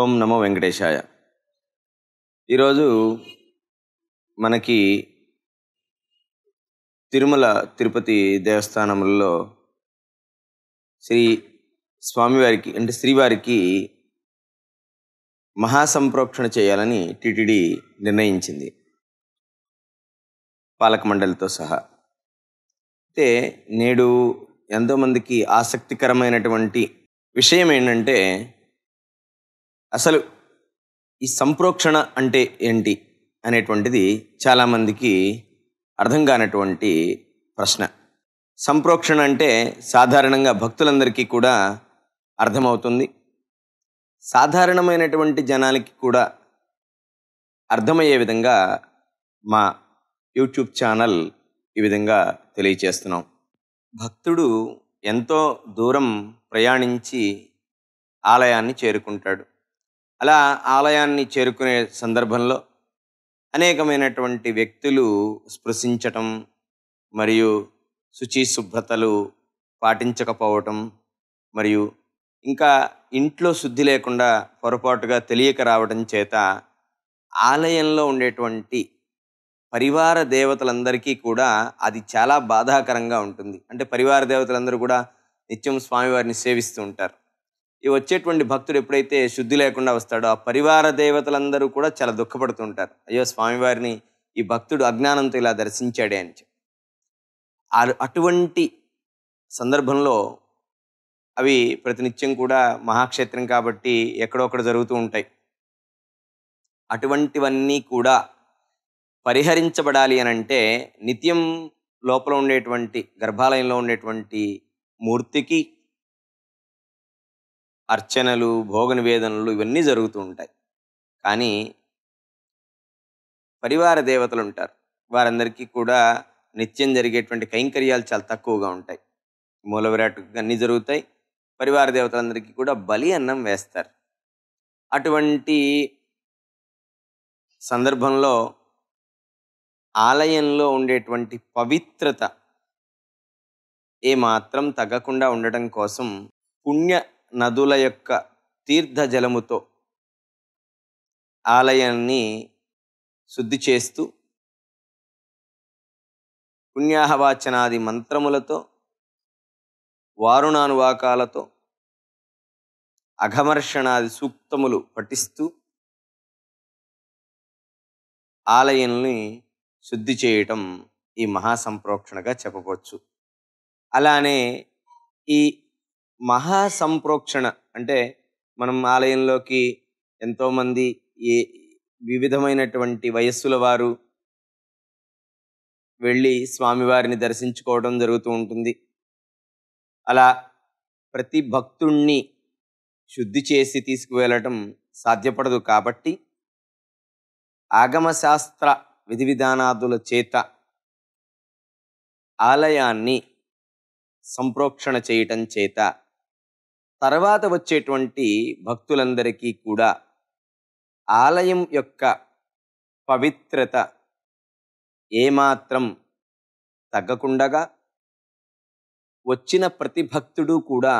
ఓం నమో వెంకటేశాయ ఈరోజు మనకి తిరుమల తిరుపతి దేవస్థానంలో శ్రీ స్వామివారికి అంటే శ్రీవారికి మహాసంప్రోక్షణ చేయాలని టిటిడి నిర్ణయించింది పాలక మండలితో సహా అయితే నేడు ఎంతోమందికి ఆసక్తికరమైనటువంటి విషయం ఏంటంటే అసలు ఈ సంప్రోక్షణ అంటే ఏంటి అనేటువంటిది చాలామందికి అర్థం కానటువంటి ప్రశ్న సంప్రోక్షణ అంటే సాధారణంగా భక్తులందరికీ కూడా అర్థమవుతుంది సాధారణమైనటువంటి జనాలకి కూడా అర్థమయ్యే విధంగా మా యూట్యూబ్ ఛానల్ ఈ విధంగా తెలియచేస్తున్నాం భక్తుడు ఎంతో దూరం ప్రయాణించి ఆలయాన్ని చేరుకుంటాడు అలా ఆలయాన్ని చేరుకునే సందర్భంలో అనేకమైనటువంటి వ్యక్తులు స్పృశించటం మరియు శుచి శుభ్రతలు పాటించకపోవటం మరియు ఇంకా ఇంట్లో శుద్ధి లేకుండా పొరపాటుగా తెలియక రావడం చేత ఆలయంలో ఉండేటువంటి పరివార దేవతలందరికీ కూడా అది చాలా బాధాకరంగా ఉంటుంది అంటే పరివార దేవతలందరూ కూడా నిత్యం స్వామివారిని సేవిస్తూ ఉంటారు వచ్చేటువంటి భక్తుడు ఎప్పుడైతే శుద్ధి లేకుండా వస్తాడో ఆ పరివార దేవతలందరూ కూడా చాలా దుఃఖపడుతుంటారు అయ్యో స్వామివారిని ఈ భక్తుడు అజ్ఞానంతో ఇలా దర్శించాడే అని అటువంటి సందర్భంలో అవి ప్రతినిత్యం కూడా మహాక్షేత్రం కాబట్టి ఎక్కడొక్కడ జరుగుతూ ఉంటాయి అటువంటివన్నీ కూడా పరిహరించబడాలి అని అంటే నిత్యం లోపల ఉండేటువంటి గర్భాలయంలో ఉండేటువంటి మూర్తికి అర్చనలు భోగ నివేదనలు ఇవన్నీ జరుగుతూ ఉంటాయి కానీ పరివార దేవతలు ఉంటారు వారందరికీ కూడా నిత్యం జరిగేటువంటి కైంకర్యాలు చాలా తక్కువగా ఉంటాయి మూలవిరాట్ అన్నీ జరుగుతాయి పరివార దేవతలందరికీ కూడా బలి అన్నం వేస్తారు అటువంటి సందర్భంలో ఆలయంలో ఉండేటువంటి పవిత్రత ఏమాత్రం తగ్గకుండా ఉండటం కోసం పుణ్య నదుల యొక్క తీర్థజలముతో ఆలయాన్ని శుద్ధి చేస్తూ పుణ్యాహవాచనాది మంత్రములతో వారుణానువాకాలతో అఘమర్షణాది సూక్తములు పఠిస్తూ ఆలయాన్ని శుద్ధి చేయటం ఈ మహాసంప్రోక్షణగా చెప్పవచ్చు అలానే ఈ మహా సంప్రోక్షణ అంటే మనం ఆలయంలోకి ఎంతోమంది ఏ వివిధమైనటువంటి వయస్సుల వారు వెళ్ళి స్వామివారిని దర్శించుకోవడం జరుగుతూ ఉంటుంది అలా ప్రతి భక్తుణ్ణి శుద్ధి చేసి తీసుకువెళ్ళటం సాధ్యపడదు కాబట్టి ఆగమశాస్త్ర విధి విధానాదుల చేత ఆలయాన్ని సంప్రోక్షణ చేయటం చేత తర్వాత వచ్చేటువంటి భక్తులందరికీ కూడా ఆలయం యొక్క పవిత్రత ఏమాత్రం తగ్గకుండగా వచ్చిన ప్రతి భక్తుడు కూడా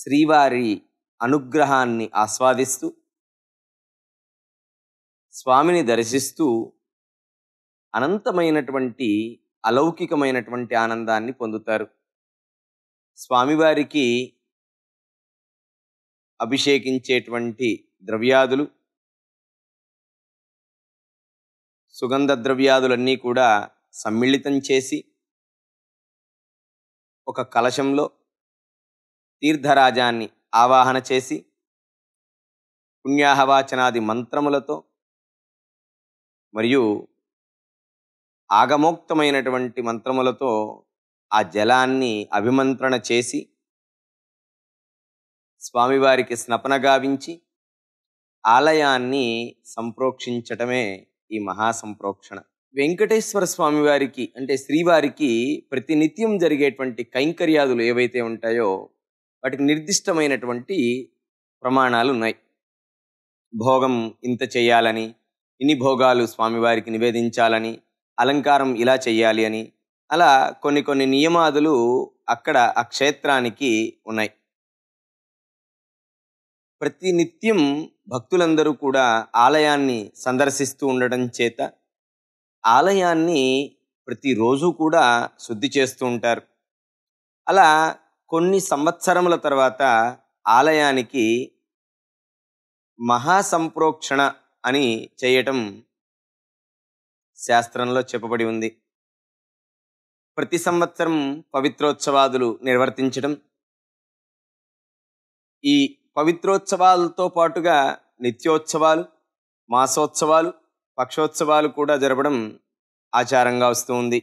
శ్రీవారి అనుగ్రహాన్ని ఆస్వాదిస్తూ స్వామిని దర్శిస్తూ అనంతమైనటువంటి అలౌకికమైనటువంటి ఆనందాన్ని పొందుతారు స్వామివారికి అభిషేకించేటువంటి ద్రవ్యాదులు సుగంధ ద్రవ్యాదులన్నీ కూడా సమ్మిళితం చేసి ఒక కలశంలో తీర్థరాజాన్ని ఆవాహన చేసి పుణ్యాహవాచనాది మంత్రములతో మరియు ఆగమోక్తమైనటువంటి మంత్రములతో ఆ జలాన్ని అభిమంత్రణ చేసి స్వామివారికి స్నపన గావించి ఆలయాన్ని సంప్రోక్షించటమే ఈ మహాసంప్రోక్షణ వెంకటేశ్వర స్వామివారికి అంటే శ్రీవారికి ప్రతినిత్యం జరిగేటువంటి కైంకర్యాదులు ఏవైతే ఉంటాయో వాటికి నిర్దిష్టమైనటువంటి ప్రమాణాలు ఉన్నాయి భోగం ఇంత చేయాలని ఇన్ని భోగాలు స్వామివారికి నివేదించాలని అలంకారం ఇలా చేయాలి అని అలా కొన్ని కొన్ని నియమాదులు అక్కడ ఆ క్షేత్రానికి ఉన్నాయి ప్రతి నిత్యం భక్తులందరూ కూడా ఆలయాన్ని సందర్శిస్తూ ఉండడం చేత ఆలయాన్ని ప్రతిరోజు కూడా శుద్ధి చేస్తూ ఉంటారు అలా కొన్ని సంవత్సరముల తర్వాత ఆలయానికి మహాసంప్రోక్షణ అని చేయటం శాస్త్రంలో చెప్పబడి ఉంది ప్రతి సంవత్సరం పవిత్రోత్సవాదులు నిర్వర్తించడం ఈ పవిత్రోత్సవాలతో పాటుగా నిత్యోత్సవాలు మాసోత్సవాలు పక్షోత్సవాలు కూడా జరపడం ఆచారంగా వస్తూ ఉంది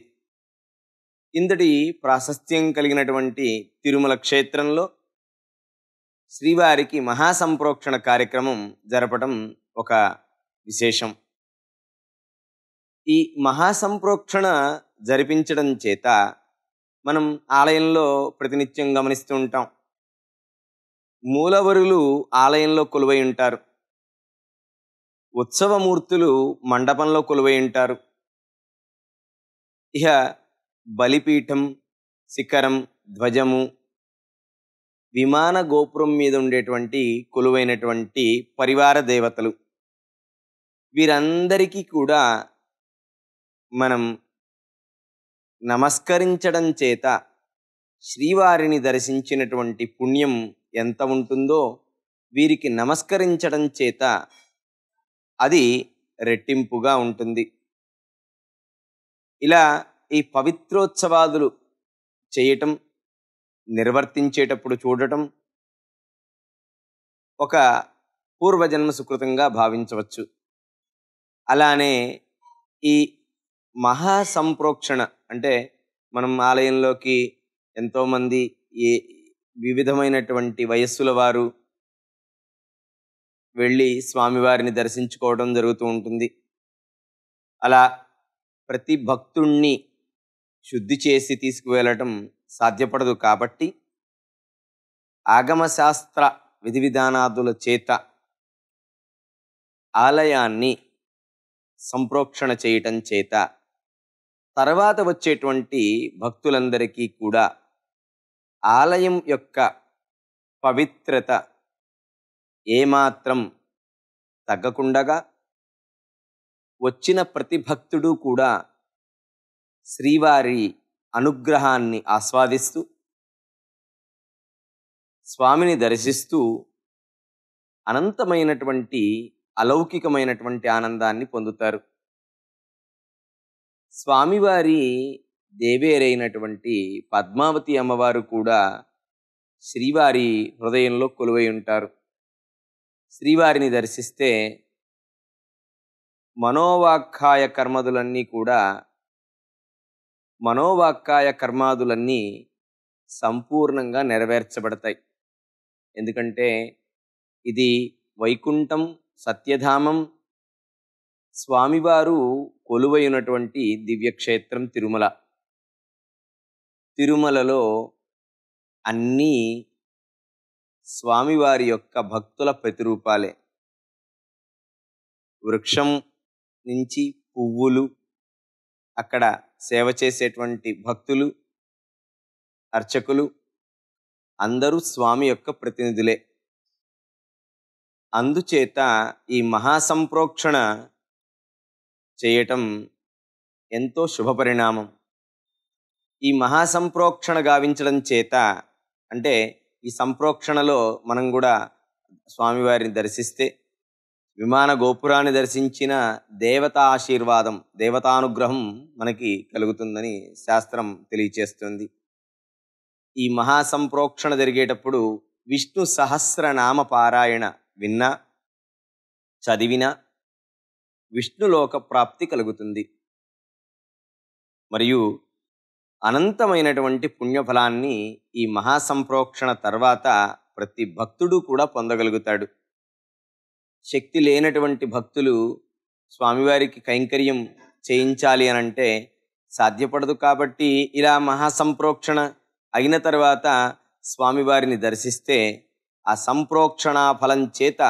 ఇంతటి ప్రాశస్త్యం కలిగినటువంటి తిరుమల క్షేత్రంలో శ్రీవారికి మహాసంప్రోక్షణ కార్యక్రమం జరపడం ఒక విశేషం ఈ మహాసంప్రోక్షణ జరిపించడం చేత మనం ఆలయంలో ప్రతినిత్యం గమనిస్తూ ఉంటాం మూలవరులు ఆలయంలో కొలువై ఉంటారు ఉత్సవమూర్తులు మండపంలో కొలువై ఉంటారు ఇహ బలిపీఠం శిఖరం ధ్వజము విమాన గోపురం మీద ఉండేటువంటి కొలువైనటువంటి పరివార దేవతలు వీరందరికీ కూడా మనం నమస్కరించడం చేత శ్రీవారిని దర్శించినటువంటి పుణ్యం ఎంత ఉంటుందో వీరికి నమస్కరించడం చేత అది రెట్టింపుగా ఉంటుంది ఇలా ఈ పవిత్రోత్సవాదులు చేయటం నిర్వర్తించేటప్పుడు చూడటం ఒక పూర్వజన్మ సుకృతంగా భావించవచ్చు అలానే ఈ మహాసంప్రోక్షణ అంటే మనం ఆలయంలోకి ఎంతోమంది ఏ వివిధమైనటువంటి వయస్సుల వారు వెళ్ళి స్వామివారిని దర్శించుకోవడం జరుగుతూ ఉంటుంది అలా ప్రతి భక్తుణ్ణి శుద్ధి చేసి తీసుకువెళ్ళటం సాధ్యపడదు కాబట్టి ఆగమశాస్త్ర విధి విధానాదుల చేత ఆలయాన్ని సంప్రోక్షణ చేయటం చేత తర్వాత వచ్చేటువంటి భక్తులందరికీ కూడా ఆలయం యొక్క పవిత్రత ఏమాత్రం తగ్గకుండగా వచ్చిన ప్రతి భక్తుడు కూడా శ్రీవారి అనుగ్రహాన్ని ఆస్వాదిస్తూ స్వామిని దర్శిస్తూ అనంతమైనటువంటి అలౌకికమైనటువంటి ఆనందాన్ని పొందుతారు స్వామివారి దేవేరైనటువంటి పద్మావతి అమ్మవారు కూడా శ్రీవారి హృదయంలో కొలువై ఉంటారు శ్రీవారిని దర్శిస్తే మనోవాక్కాయ కర్మదులన్నీ కూడా మనోవాక్కాయ కర్మాదులన్నీ సంపూర్ణంగా నెరవేర్చబడతాయి ఎందుకంటే ఇది వైకుంఠం సత్యధామం స్వామివారు కొలువైనటువంటి దివ్యక్షేత్రం తిరుమల తిరుమలలో అన్నీ స్వామివారి యొక్క భక్తుల ప్రతిరూపాలే వృక్షం నుంచి పువ్వులు అక్కడ సేవ చేసేటువంటి భక్తులు అర్చకులు అందరూ స్వామి యొక్క ప్రతినిధులే అందుచేత ఈ మహాసంప్రోక్షణ చేయటం ఎంతో శుభపరిణామం ఈ మహాసంప్రోక్షణ గావించడం చేత అంటే ఈ సంప్రోక్షణలో మనం కూడా స్వామివారిని దర్శిస్తే విమాన గోపురాన్ని దర్శించిన దేవతా ఆశీర్వాదం దేవతానుగ్రహం మనకి కలుగుతుందని శాస్త్రం తెలియచేస్తుంది ఈ మహాసంప్రోక్షణ జరిగేటప్పుడు విష్ణు సహస్రనామ పారాయణ విన్నా చదివినా విష్ణులోక ప్రాప్తి కలుగుతుంది మరియు అనంతమైనటువంటి పుణ్యఫలాన్ని ఈ మహాసంప్రోక్షణ తర్వాత ప్రతి భక్తుడు కూడా పొందగలుగుతాడు శక్తి లేనటువంటి భక్తులు స్వామివారికి కైంకర్యం చేయించాలి అని అంటే సాధ్యపడదు కాబట్టి ఇలా మహాసంప్రోక్షణ అయిన తర్వాత స్వామివారిని దర్శిస్తే ఆ సంప్రోక్షణ ఫలం చేత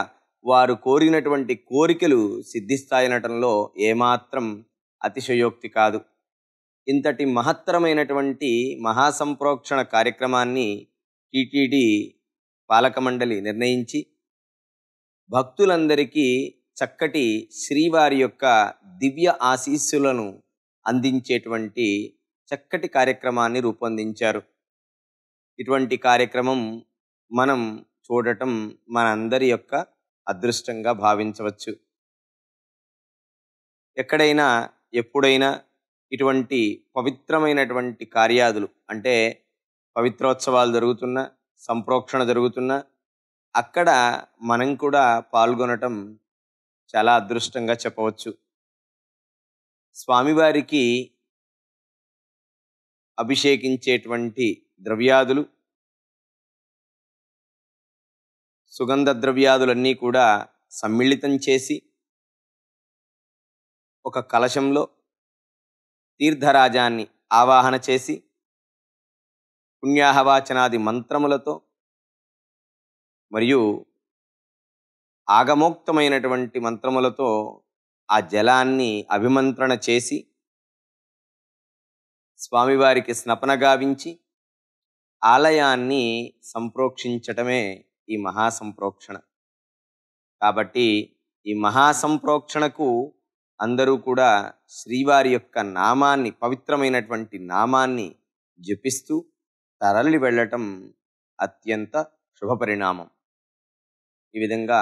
వారు కోరినటువంటి కోరికలు సిద్ధిస్తాయనటంలో ఏమాత్రం అతిశయోక్తి కాదు ఇంతటి మహత్తరమైనటువంటి మహాసంప్రోక్షణ కార్యక్రమాన్ని టీటీడీ పాలక మండలి నిర్ణయించి భక్తులందరికీ చక్కటి శ్రీవారి యొక్క దివ్య ఆశీస్సులను అందించేటువంటి చక్కటి కార్యక్రమాన్ని రూపొందించారు ఇటువంటి కార్యక్రమం మనం చూడటం మనందరి యొక్క అదృష్టంగా భావించవచ్చు ఎక్కడైనా ఎప్పుడైనా ఇటువంటి పవిత్రమైనటువంటి కార్యాదులు అంటే పవిత్రోత్సవాలు జరుగుతున్న సంప్రోక్షణ జరుగుతున్న అక్కడ మనం కూడా పాల్గొనటం చాలా అదృష్టంగా చెప్పవచ్చు స్వామివారికి అభిషేకించేటువంటి ద్రవ్యాదులు సుగంధ ద్రవ్యాదులన్నీ కూడా సమ్మిళితం చేసి ఒక కలశంలో తీర్థరాజాన్ని ఆవాహన చేసి పుణ్యాహవాచనాది మంత్రములతో మరియు ఆగమోక్తమైనటువంటి మంత్రములతో ఆ జలాన్ని అభిమంత్రణ చేసి స్వామివారికి స్నపన గావించి ఆలయాన్ని సంప్రోక్షించటమే ఈ మహాసంప్రోక్షణ కాబట్టి ఈ మహాసంప్రోక్షణకు అందరూ కూడా శ్రీవారి యొక్క నామాన్ని పవిత్రమైనటువంటి నామాన్ని జపిస్తూ తరలి వెళ్ళటం అత్యంత శుభపరిణామం ఈ విధంగా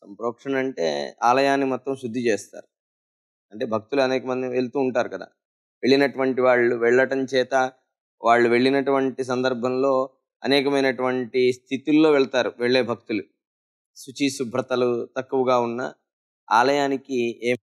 సంప్రోక్షణ అంటే ఆలయాన్ని మొత్తం శుద్ధి చేస్తారు అంటే భక్తులు అనేక మంది వెళ్తూ ఉంటారు కదా వెళ్ళినటువంటి వాళ్ళు వెళ్ళటం చేత వాళ్ళు వెళ్ళినటువంటి సందర్భంలో అనేకమైనటువంటి స్థితుల్లో వెళ్తారు వెళ్ళే భక్తులు శుచి శుభ్రతలు తక్కువగా ఉన్న ఆలయానికి ఏ